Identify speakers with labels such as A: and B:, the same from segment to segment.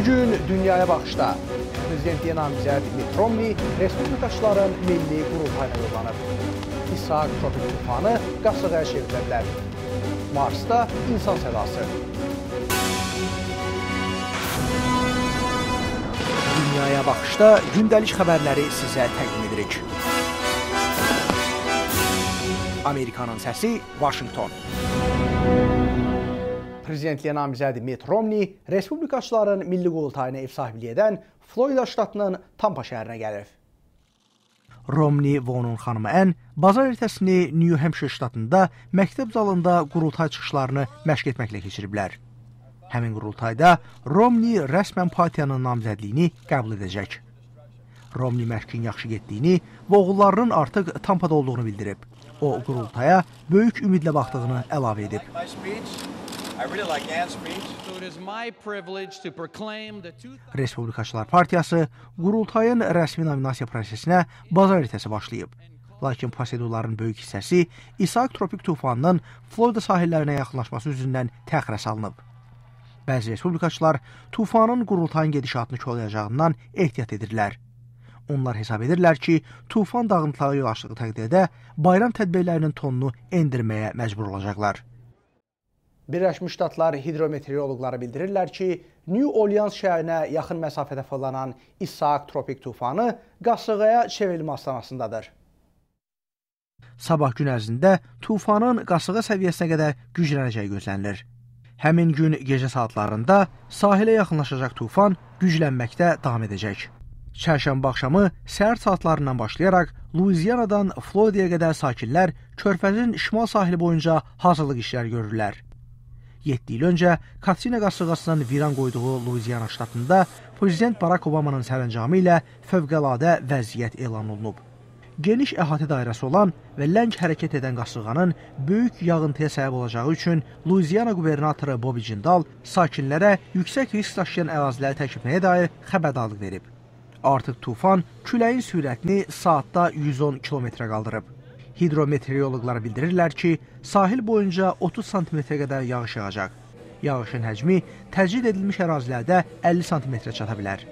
A: Bu gün dünyaya baxışda prezidentliyə namizəd Mitt Romney respublikaçıların milli qurultayına yollanıb. İsaq tropik tufanı qasığa çevrə bilər. Marsda insan sədası. Dünyaya baxışda gündəlik xəbərləri sizə təqdim edirik. Amerikanın səsi Washington. Prezidentliyə namizədi Mitt Romney Respublikaçıların Milli Qurultayına ev sahibliyi edən Florida ştatının Tampa şəhərinə gəlir. Romney və onun xanımı Ən bazar ertəsini New Hampshire ştatında məktəb zalında qurultay çıxışlarını məşq etməklə keçiriblər. Həmin qurultayda Romney rəsmən partiyanın namizədliyini qəbul edəcək. Romney məşqin yaxşı getdiyini və oğullarının artıq Tampada olduğunu bildirib. O qurultaya böyük ümidlə baxdığını əlavə edib. Respublikaçılar Partiyası qurultayın rəsmi nominasiya prosesinə bazar ertəsi başlayıb. Lakin prosedurların böyük hissəsi İsaq tropik tufanının Florida sahillərinə yaxınlaşması üzündən təxirə salınıb. Bəzi respublikaçılar tufanın qurultayın gedişatını korlayacağından ehtiyat edirlər. Onlar hesab edirlər ki, tufan dağıntılara yol açdığı təqdirdə bayram tədbirlərinin tonunu endirməyə məcbur olacaqlar. Birləşmiş Ştatlar hidrometeoroloqları bildirirlər ki, New Orleans şəhərinə yaxın məsafədə fırlanan İsaq tropik tufanı qasırğaya çevrilmə astanasındadır. Sabah gün ərzində tufanın qasırğa səviyyəsinə qədər güclənəcəyi gözlənilir. Həmin gün gecə saatlarında sahilə yaxınlaşacaq tufan güclənməkdə davam edəcək. Çərşənbə axşamı səhər saatlarından başlayaraq Luizianadan Floridaya qədər sakinlər körfəzin şimal sahili boyunca hazırlıq işləri görürlər. 7 il öncə Katrina qasırğasından viran qoyduğu Louisiana ştatında prezident Barack Obamanın sərəncamı ilə fövqəladə vəziyyət elan olunub. Geniş əhatə dairəsi olan və ləng hərəkət edən qasırğanın böyük yağıntıya səbəb olacağı üçün Louisiana qubernatoru Bobby Jindal sakinlərə yüksək risk daşıyan əraziləri təklifləyə dair xəbərdarlıq verib. Artıq tufan küləyin sürətini saatda 110 kilometrə qaldırıb. Hidrometeoroloqlar bildirirlər ki, sahil boyunca 30 sm-ə qədər yağış yağacaq. Yağışın həcmi təcrid edilmiş ərazilərdə 50 sm-ə çata bilər.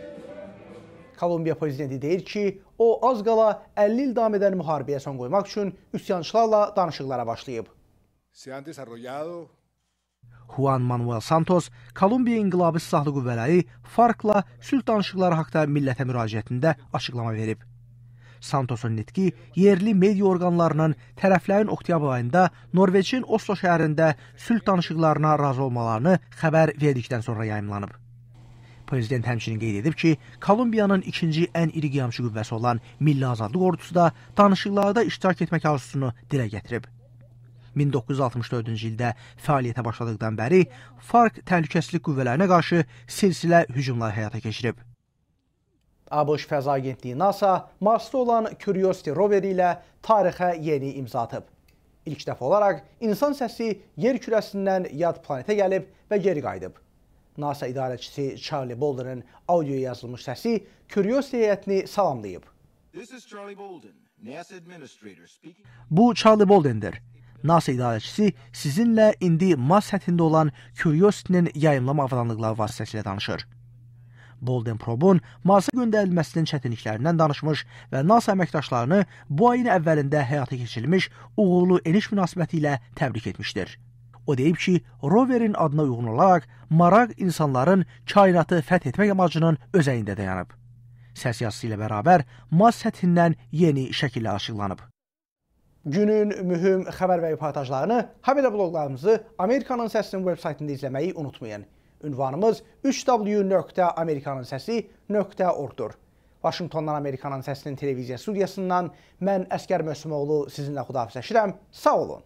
A: Kolumbiya prezidenti deyir ki, o az qala 50 il davam edən müharibəyə son qoymaq üçün üsyançılarla danışıqlara başlayıb. Juan Manuel Santos Kolumbiya İnqilabı Silahlı Qüvvələri FARC-la sülh danışıqları haqda millətə müraciətində açıqlama verib. Santosun nitqi yerli media orqanlarının tərəflərin oktyabr ayında Norveçin Oslo şəhərində sülh danışıqlarına razı olmalarını xəbər verdikdən sonra yayımlanıb. Prezident həmçinin qeyd edib ki, Kolumbiyanın ikinci ən iri qiyamçı qüvvəsi olan Milli Azadlıq Ordusu da danışıqlarda iştirak etmək arzusunu dilə gətirib. 1964-cü ildə fəaliyyətə başladıqdan bəri FARC təhlükəsizlik qüvvələrinə qarşı silsilə hücumlar həyata keçirib. ABŞ Fəza Agentliyi NASA Marsda olan Curiosity roveri ilə tarixə yeni imza atıb. İlk dəfə olaraq insan səsi yer kürəsindən yad planetə gəlib və geri qayıdıb. NASA idarəçisi Charlie Bolden'ın audio yazılmış səsi Curiosity heyətini salamlayıb. Bu Charlie Bolden'dir. NASA idarəçisi sizinlə indi Mars səthində olan Curiosity-nin yayımlama avadanlıqları vasitəsilə danışır. Bolden probun Marsa göndərilməsinin çətinliklərindən danışmış və NASA əməkdaşlarını bu ayın əvvəlində həyata keçirilmiş uğurlu eniş münasibəti ilə təbrik etmişdir. O deyib ki, roverin adına uyğun olaraq maraq insanların kainatı fəth etmək amacının özəyində dayanıb. Səs yazısı ilə bərabər Mars səthindən yeni şəkillə açıqlanıb. Günün mühüm xəbər və reportajlarını, habelə bloqlarımızı Amerikanın səsinin veb saytında izləməyi unutmayın. Ünvanımız 3w.amerikansəsi.org-dur. Vaşingtondan Amerikanın Səsinin televiziya studiyasından mən Əsgər Mösumoğlu sizinlə xudafizləşirəm. Sağ olun.